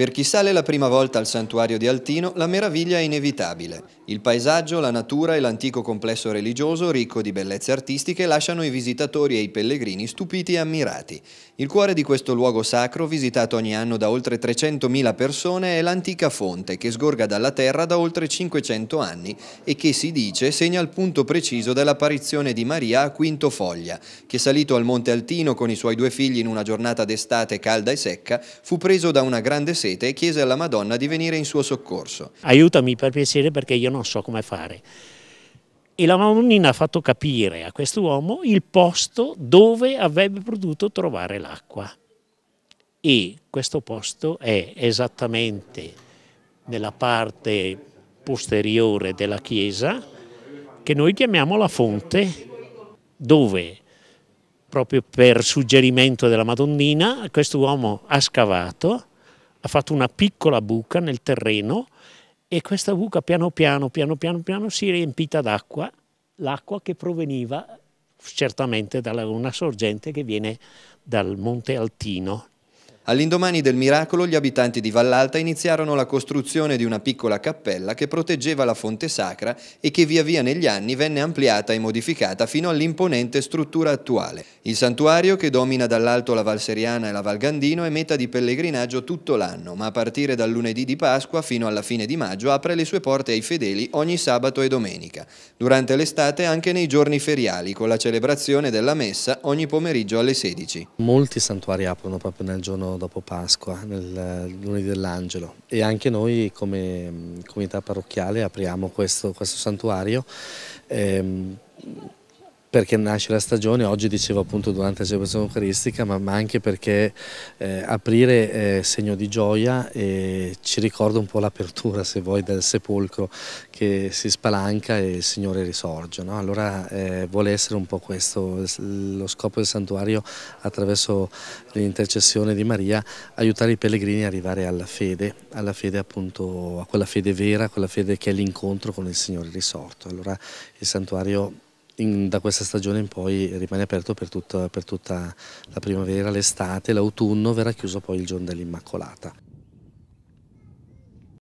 Per chi sale la prima volta al santuario di Altino, la meraviglia è inevitabile. Il paesaggio, la natura e l'antico complesso religioso, ricco di bellezze artistiche, lasciano i visitatori e i pellegrini stupiti e ammirati. Il cuore di questo luogo sacro, visitato ogni anno da oltre 300.000 persone, è l'antica fonte che sgorga dalla terra da oltre 500 anni e che, si dice, segna il punto preciso dell'apparizione di Maria a Quinto Foglia, che salito al Monte Altino con i suoi due figli in una giornata d'estate calda e secca, fu preso da una grande sera sete e chiese alla Madonna di venire in suo soccorso. Aiutami per piacere perché io non so come fare. E la Madonnina ha fatto capire a quest'uomo il posto dove avrebbe potuto trovare l'acqua. E questo posto è esattamente nella parte posteriore della chiesa che noi chiamiamo la fonte dove proprio per suggerimento della Madonnina questo uomo ha scavato ha fatto una piccola buca nel terreno e questa buca piano piano, piano piano, piano si è riempita d'acqua, l'acqua che proveniva certamente da una sorgente che viene dal Monte Altino, All'indomani del miracolo gli abitanti di Vallalta iniziarono la costruzione di una piccola cappella che proteggeva la fonte sacra e che via via negli anni venne ampliata e modificata fino all'imponente struttura attuale. Il santuario, che domina dall'alto la Valseriana e la Val Gandino è meta di pellegrinaggio tutto l'anno, ma a partire dal lunedì di Pasqua fino alla fine di maggio apre le sue porte ai fedeli ogni sabato e domenica. Durante l'estate anche nei giorni feriali, con la celebrazione della messa ogni pomeriggio alle 16. Molti santuari aprono proprio nel giorno dopo Pasqua, nel lunedì dell'Angelo. E anche noi come mm, comunità parrocchiale apriamo questo, questo santuario. Ehm, perché nasce la stagione, oggi dicevo appunto durante la celebrazione eucaristica, ma, ma anche perché eh, aprire è eh, segno di gioia e ci ricorda un po' l'apertura, se vuoi, del sepolcro che si spalanca e il Signore risorge. No? Allora eh, vuole essere un po' questo lo scopo del santuario attraverso l'intercessione di Maria, aiutare i pellegrini ad arrivare alla fede, alla fede appunto, a quella fede vera, a quella fede che è l'incontro con il Signore risorto. Allora il santuario in, da questa stagione in poi rimane aperto per tutta, per tutta la primavera, l'estate, l'autunno, verrà chiuso poi il giorno dell'Immacolata.